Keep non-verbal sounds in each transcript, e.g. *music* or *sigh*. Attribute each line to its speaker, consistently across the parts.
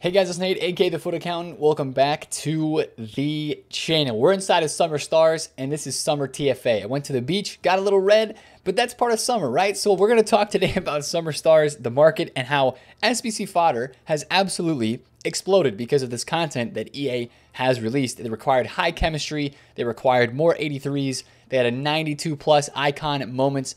Speaker 1: Hey guys, it's Nate, aka The Foot Accountant. Welcome back to the channel. We're inside of Summer Stars, and this is Summer TFA. I went to the beach, got a little red, but that's part of summer, right? So we're gonna talk today *laughs* about Summer Stars, the market, and how SBC fodder has absolutely exploded because of this content that EA has released. They required high chemistry, they required more 83s, they had a 92 plus icon moments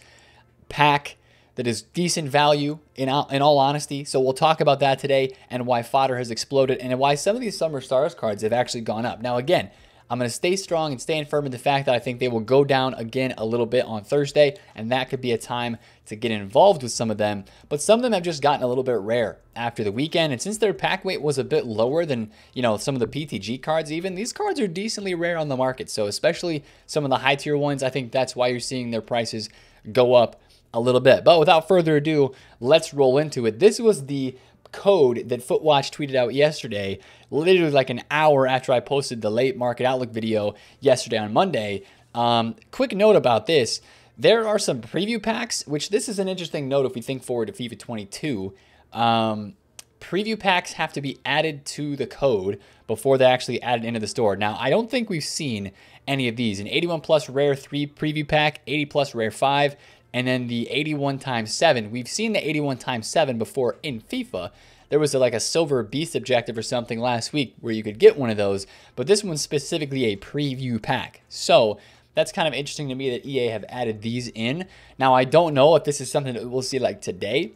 Speaker 1: pack that is decent value in all, in all honesty. So we'll talk about that today and why fodder has exploded and why some of these summer stars cards have actually gone up. Now again, I'm going to stay strong and stand firm in the fact that I think they will go down again a little bit on Thursday, and that could be a time to get involved with some of them. But some of them have just gotten a little bit rare after the weekend, and since their pack weight was a bit lower than you know some of the PTG cards, even these cards are decently rare on the market. So especially some of the high tier ones, I think that's why you're seeing their prices go up a little bit. But without further ado, let's roll into it. This was the code that Footwatch tweeted out yesterday, literally like an hour after I posted the late market outlook video yesterday on Monday. Um, quick note about this. There are some preview packs, which this is an interesting note if we think forward to FIFA 22. Um, preview packs have to be added to the code before they're actually added into the store. Now, I don't think we've seen any of these. An 81 plus rare 3 preview pack, 80 plus rare 5, and then the 81 times 7. We've seen the 81 times 7 before in FIFA. There was a, like a silver beast objective or something last week where you could get one of those, but this one's specifically a preview pack. So that's kind of interesting to me that EA have added these in. Now, I don't know if this is something that we'll see like today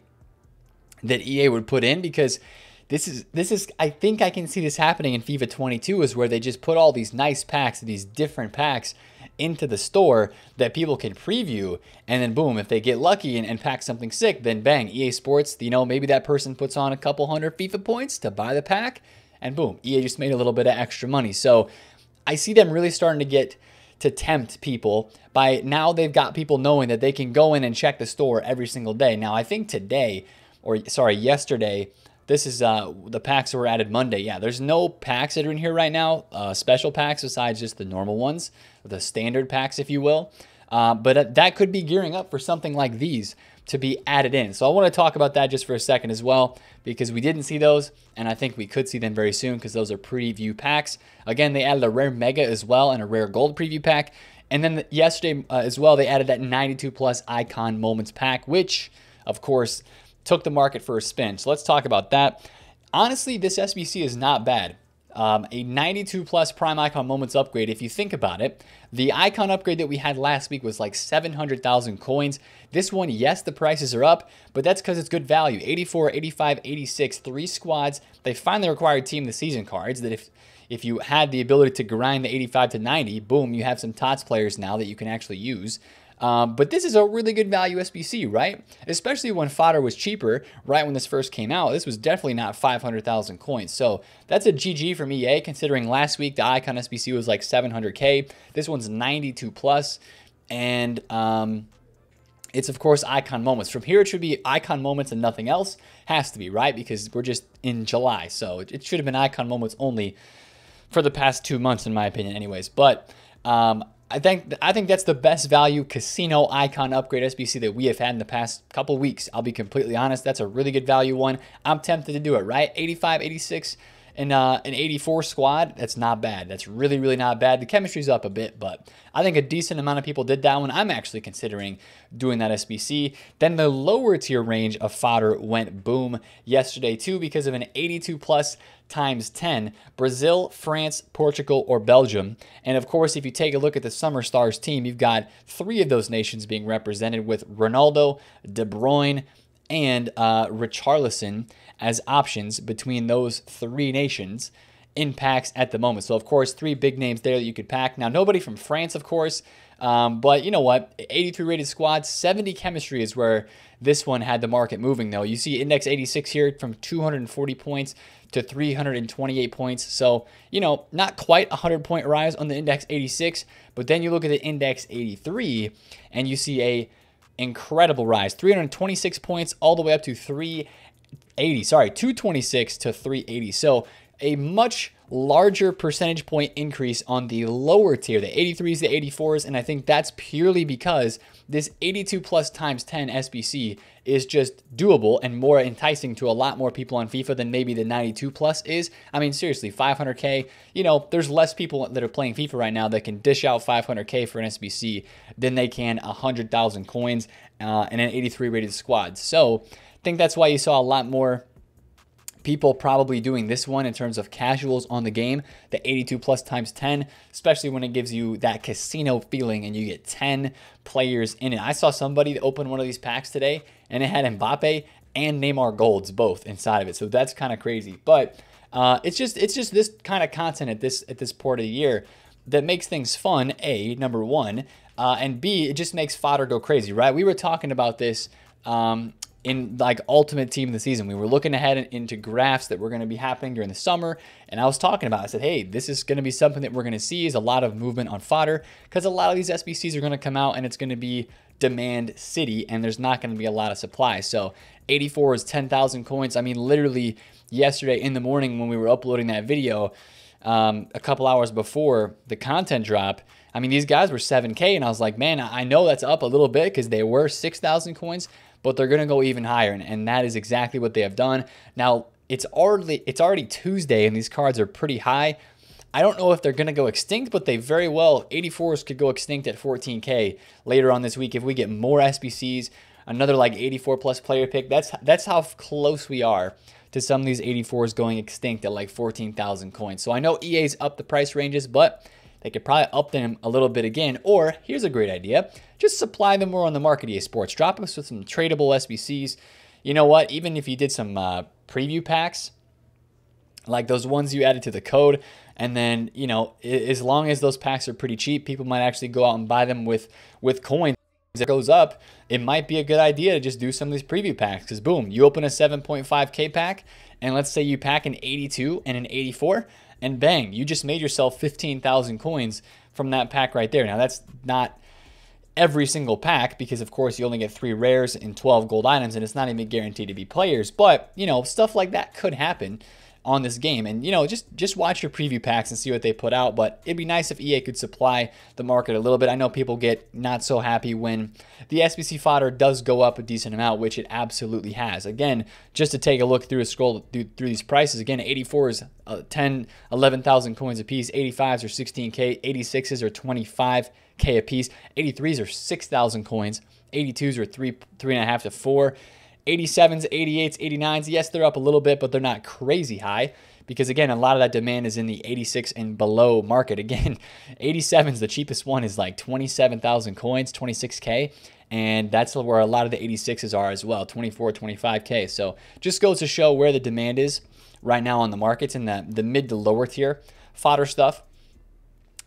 Speaker 1: that EA would put in because this is this is I think I can see this happening in FIFA 22 is where they just put all these nice packs, these different packs into the store that people can preview. And then boom, if they get lucky and, and pack something sick, then bang, EA Sports, you know, maybe that person puts on a couple hundred FIFA points to buy the pack and boom, EA just made a little bit of extra money. So I see them really starting to get to tempt people by now they've got people knowing that they can go in and check the store every single day. Now, I think today, or sorry, yesterday, this is uh, the packs that were added Monday. Yeah, there's no packs that are in here right now, uh, special packs besides just the normal ones, the standard packs, if you will. Uh, but uh, that could be gearing up for something like these to be added in. So I want to talk about that just for a second as well, because we didn't see those, and I think we could see them very soon because those are preview packs. Again, they added a rare mega as well and a rare gold preview pack. And then yesterday uh, as well, they added that 92 plus icon moments pack, which of course took the market for a spin. So let's talk about that. Honestly, this SBC is not bad. Um, a 92 plus prime icon moments upgrade. If you think about it, the icon upgrade that we had last week was like 700,000 coins. This one, yes, the prices are up, but that's because it's good value. 84, 85, 86, three squads. They finally required team the season cards that if if you had the ability to grind the 85 to 90, boom, you have some TOTS players now that you can actually use. Um, but this is a really good value SBC, right? Especially when fodder was cheaper, right when this first came out. This was definitely not 500,000 coins. So that's a GG from EA, considering last week the Icon SBC was like 700K. This one's 92 plus, And, um, it's of course icon moments. From here, it should be icon moments and nothing else. Has to be, right? Because we're just in July. So it should have been icon moments only for the past two months, in my opinion, anyways. But um, I think I think that's the best value casino icon upgrade SBC that we have had in the past couple weeks. I'll be completely honest, that's a really good value one. I'm tempted to do it, right? 85, 86 an, uh, an 84 squad, that's not bad. That's really, really not bad. The chemistry's up a bit, but I think a decent amount of people did that one. I'm actually considering doing that SBC. Then the lower tier range of fodder went boom yesterday too because of an 82 plus times 10 Brazil, France, Portugal, or Belgium. And of course, if you take a look at the Summer Stars team, you've got three of those nations being represented with Ronaldo, De Bruyne, and uh, Richarlison as options between those three nations in packs at the moment. So, of course, three big names there that you could pack. Now, nobody from France, of course, um, but you know what? 83 rated squad, 70 chemistry is where this one had the market moving, though. You see index 86 here from 240 points to 328 points. So, you know, not quite a 100 point rise on the index 86, but then you look at the index 83 and you see a incredible rise 326 points all the way up to 3 80, sorry, 226 to 380. So a much larger percentage point increase on the lower tier, the 83s, the 84s, and I think that's purely because this 82 plus times 10 SBC is just doable and more enticing to a lot more people on FIFA than maybe the 92 plus is. I mean, seriously, 500K, you know, there's less people that are playing FIFA right now that can dish out 500K for an SBC than they can 100,000 coins uh, and an 83 rated squad. So, think that's why you saw a lot more people probably doing this one in terms of casuals on the game, the 82 plus times 10, especially when it gives you that casino feeling and you get 10 players in it. I saw somebody open one of these packs today and it had Mbappe and Neymar golds both inside of it. So that's kind of crazy. But uh, it's just it's just this kind of content at this at this point of the year that makes things fun. A number one, uh, and B it just makes fodder go crazy, right? We were talking about this um, in like ultimate team of the season. We were looking ahead into graphs that were going to be happening during the summer. And I was talking about, I said, hey, this is going to be something that we're going to see is a lot of movement on fodder because a lot of these SBCs are going to come out and it's going to be demand city and there's not going to be a lot of supply. So 84 is 10,000 coins. I mean, literally yesterday in the morning when we were uploading that video, um, a couple hours before the content drop, I mean, these guys were 7K, and I was like, man, I know that's up a little bit because they were 6,000 coins, but they're going to go even higher. And, and that is exactly what they have done. Now, it's already it's already Tuesday and these cards are pretty high. I don't know if they're going to go extinct, but they very well 84s could go extinct at 14k later on this week if we get more SBCs, another like 84 plus player pick. That's that's how close we are to some of these 84s going extinct at like 14,000 coins. So I know EA's up the price ranges, but they could probably up them a little bit again. Or here's a great idea just supply them more on the market EA Sports. Drop us with some tradable SBCs. You know what? Even if you did some uh, preview packs, like those ones you added to the code, and then you know, as long as those packs are pretty cheap, people might actually go out and buy them with with coins. As it goes up, it might be a good idea to just do some of these preview packs because boom, you open a 7.5k pack, and let's say you pack an 82 and an 84 and bang, you just made yourself 15,000 coins from that pack right there. Now, that's not every single pack because, of course, you only get three rares and 12 gold items, and it's not even guaranteed to be players, but, you know, stuff like that could happen on this game. And you know, just just watch your preview packs and see what they put out. But it'd be nice if EA could supply the market a little bit. I know people get not so happy when the SBC fodder does go up a decent amount, which it absolutely has. Again, just to take a look through a scroll through, through these prices. Again, 84 is uh, 10, 11,000 coins a piece. 85s are 16k. 86s are 25k a piece. 83s are 6,000 coins. 82s are three three and a half to four. 87s, 88s, 89s. Yes, they're up a little bit, but they're not crazy high because again, a lot of that demand is in the 86 and below market. *laughs* Again, 87s, the cheapest one is like 27,000 coins, 26K. And that's where a lot of the 86s are as well, 24, 25K. So just goes to show where the demand is right now on the markets in the, the mid to lower tier fodder stuff.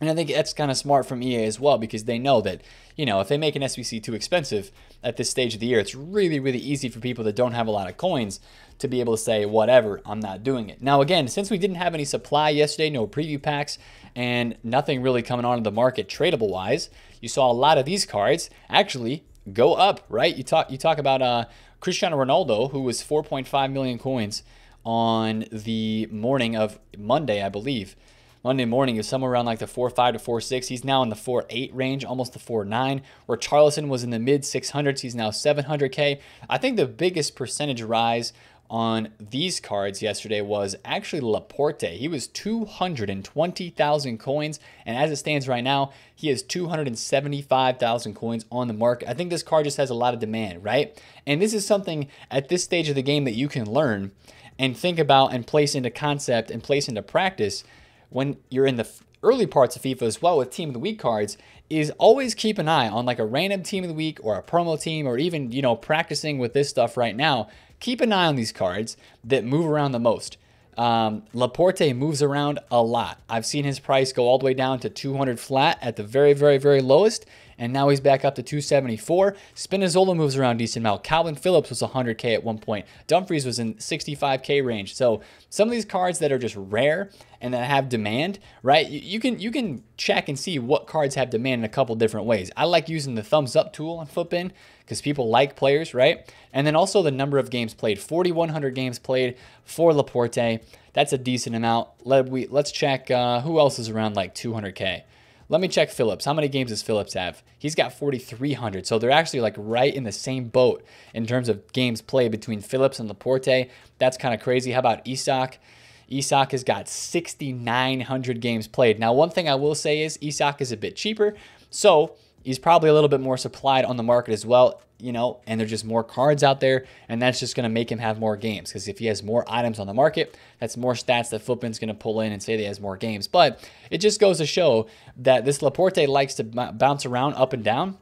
Speaker 1: And I think that's kind of smart from EA as well because they know that, you know, if they make an SBC too expensive at this stage of the year, it's really, really easy for people that don't have a lot of coins to be able to say, whatever, I'm not doing it. Now, again, since we didn't have any supply yesterday, no preview packs, and nothing really coming onto the market tradable wise, you saw a lot of these cards actually go up, right? You talk, you talk about uh, Cristiano Ronaldo, who was 4.5 million coins on the morning of Monday, I believe. Monday morning, is somewhere around like the 4.5 to 4.6. He's now in the 4.8 range, almost the 4.9, where Charleston was in the mid 600s. He's now 700K. I think the biggest percentage rise on these cards yesterday was actually Laporte. He was 220,000 coins, and as it stands right now, he has 275,000 coins on the market. I think this card just has a lot of demand, right? And this is something at this stage of the game that you can learn and think about and place into concept and place into practice when you're in the early parts of FIFA as well with team of the week cards is always keep an eye on like a random team of the week or a promo team or even, you know, practicing with this stuff right now. Keep an eye on these cards that move around the most. Um, Laporte moves around a lot. I've seen his price go all the way down to 200 flat at the very, very, very lowest and now he's back up to 274. Spinazzola moves around decent amount. Calvin Phillips was 100K at one point. Dumfries was in 65K range. So some of these cards that are just rare and that have demand, right? You can you can check and see what cards have demand in a couple different ways. I like using the thumbs up tool on Flipin because people like players, right? And then also the number of games played, 4,100 games played for Laporte. That's a decent amount. Let we let's check uh, who else is around like 200k. Let me check Phillips. How many games does Phillips have? He's got 4,300. So they're actually like right in the same boat in terms of games played between Phillips and Laporte. That's kind of crazy. How about Isak? Isak has got 6,900 games played. Now, one thing I will say is Isak is a bit cheaper. So he's probably a little bit more supplied on the market as well, you know, and there's just more cards out there, and that's just going to make him have more games because if he has more items on the market, that's more stats that Flipin's going to pull in and say that he has more games. But it just goes to show that this Laporte likes to bounce around up and down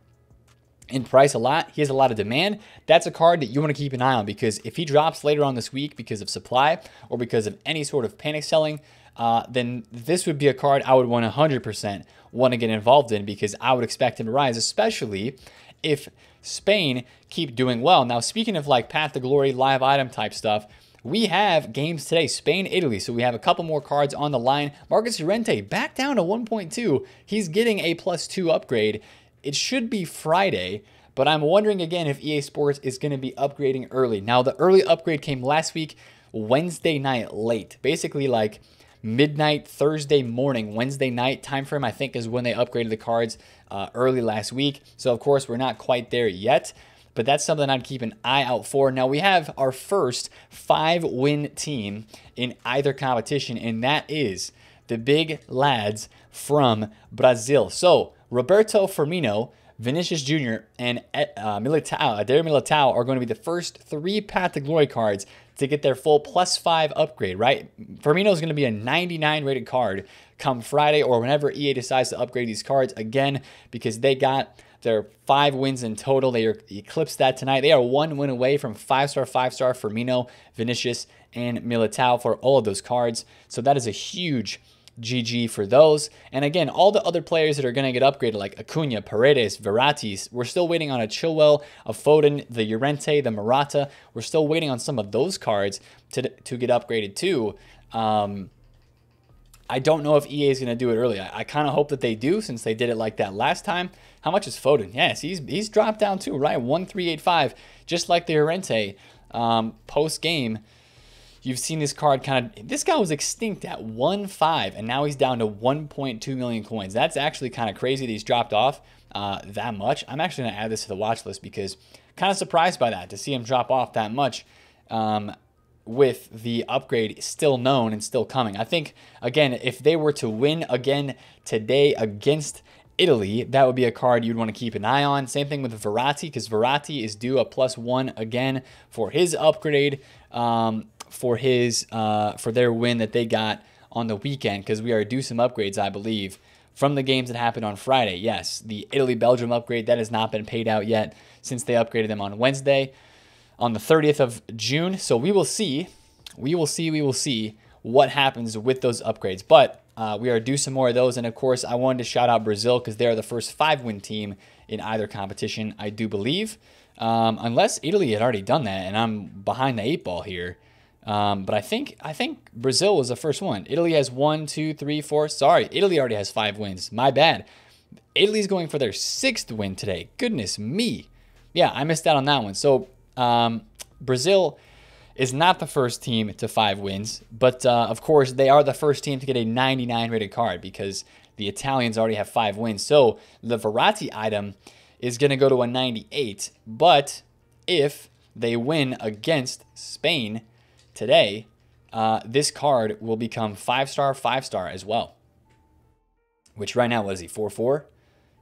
Speaker 1: in price a lot. He has a lot of demand. That's a card that you want to keep an eye on because if he drops later on this week because of supply or because of any sort of panic selling, uh, then this would be a card I would want 100% want to get involved in because I would expect him to rise, especially if Spain keep doing well. Now, speaking of like Path to Glory, live item type stuff, we have games today, Spain, Italy. So we have a couple more cards on the line. Marcus Llorente back down to 1.2. He's getting a plus two upgrade. It should be Friday, but I'm wondering again if EA Sports is going to be upgrading early. Now, the early upgrade came last week, Wednesday night late. Basically, like midnight Thursday morning, Wednesday night time frame. I think, is when they upgraded the cards uh, early last week. So, of course, we're not quite there yet but that's something I'd keep an eye out for. Now, we have our first five win team in either competition, and that is the big lads from Brazil. So, Roberto Firmino Vinicius Jr., and uh, Militao, Adair Militao are going to be the first three Path to Glory cards to get their full plus five upgrade, right? Firmino is going to be a 99 rated card come Friday or whenever EA decides to upgrade these cards again because they got their five wins in total. They eclipsed that tonight. They are one win away from five star, five star Firmino, Vinicius, and Militao for all of those cards. So that is a huge GG for those. And again, all the other players that are going to get upgraded, like Acuna, Paredes, Veratis, we're still waiting on a Chilwell, a Foden, the Urente, the Murata. We're still waiting on some of those cards to, to get upgraded too. Um, I don't know if EA is going to do it early. I, I kind of hope that they do since they did it like that last time. How much is Foden? Yes, he's he's dropped down too, right? 1385, just like the Urente um, post game you've seen this card kind of, this guy was extinct at 1.5 and now he's down to 1.2 million coins. That's actually kind of crazy that he's dropped off uh, that much. I'm actually going to add this to the watch list because kind of surprised by that to see him drop off that much um, with the upgrade still known and still coming. I think, again, if they were to win again today against Italy, that would be a card you'd want to keep an eye on. Same thing with Verratti, because Verratti is due a plus one again for his upgrade. Um, for his uh, for their win that they got on the weekend because we are due some upgrades, I believe, from the games that happened on Friday. Yes, the Italy Belgium upgrade that has not been paid out yet since they upgraded them on Wednesday, on the 30th of June. So we will see, we will see, we will see what happens with those upgrades. But uh, we are due some more of those. And of course, I wanted to shout out Brazil because they are the first five win team in either competition, I do believe. Um, unless Italy had already done that and I'm behind the eight ball here. Um, but I think I think Brazil was the first one. Italy has one, two, three, four. Sorry, Italy already has five wins. My bad. Italy's going for their sixth win today. Goodness me. Yeah, I missed out on that one. So um, Brazil is not the first team to five wins, but uh, of course they are the first team to get a 99 rated card because the Italians already have five wins. So the Verratti item is going to go to a 98. But if they win against Spain, today, uh, this card will become five star, five star as well. Which right now, what is he, 4 4?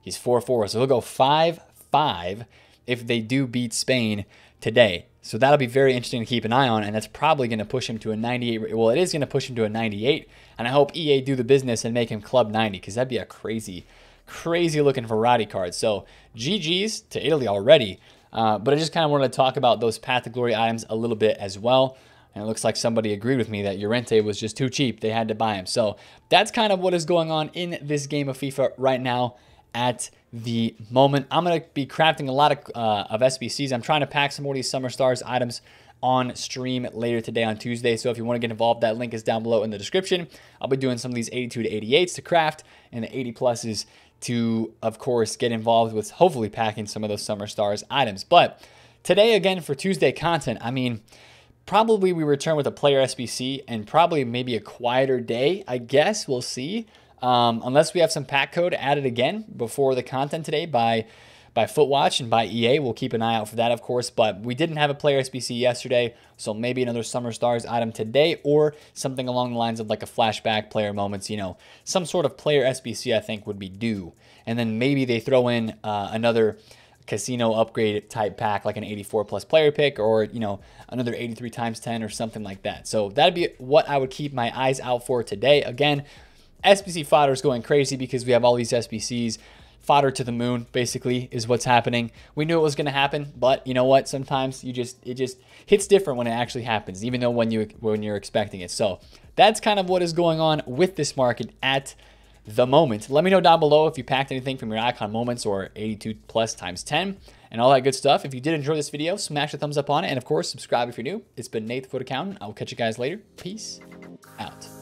Speaker 1: He's 4 4. So he'll go 5 5 if they do beat Spain today. So that'll be very interesting to keep an eye on, and that's probably going to push him to a 98. Well, it is going to push him to a 98, and I hope EA do the business and make him club 90 because that'd be a crazy, crazy looking Verratti card. So GG's to Italy already, uh, but I just kind of wanted to talk about those Path to Glory items a little bit as well. And it looks like somebody agreed with me that Urente was just too cheap. They had to buy him. So that's kind of what is going on in this game of FIFA right now at the moment. I'm going to be crafting a lot of, uh, of SBCs. I'm trying to pack some more of these Summer Stars items on stream later today on Tuesday. So if you want to get involved, that link is down below in the description. I'll be doing some of these 82 to 88s to craft and the 80 pluses to, of course, get involved with hopefully packing some of those Summer Stars items. But today, again, for Tuesday content, I mean, Probably we return with a player SBC and probably maybe a quieter day, I guess. We'll see. Um, unless we have some pack code added again before the content today by by Footwatch and by EA. We'll keep an eye out for that, of course. But we didn't have a player SBC yesterday, so maybe another Summer Stars item today, or something along the lines of like a flashback player moments. You know, some sort of player SBC I think would be due, and then maybe they throw in uh, another casino upgrade type pack, like an 84 plus player pick or, you know, another 83 times 10 or something like that. So that'd be what I would keep my eyes out for today. Again, SBC fodder is going crazy because we have all these SBCs fodder to the moon basically is what's happening. We knew it was going to happen, but you know what? Sometimes you just it just hits different when it actually happens, even though when you when you're expecting it. So that's kind of what is going on with this market at the moment. Let me know down below if you packed anything from your icon moments or 82 plus times 10 and all that good stuff. If you did enjoy this video, smash the thumbs up on it. And of course, subscribe if you're new. It's been Nate, the Foot Accountant. I will catch you guys later. Peace out.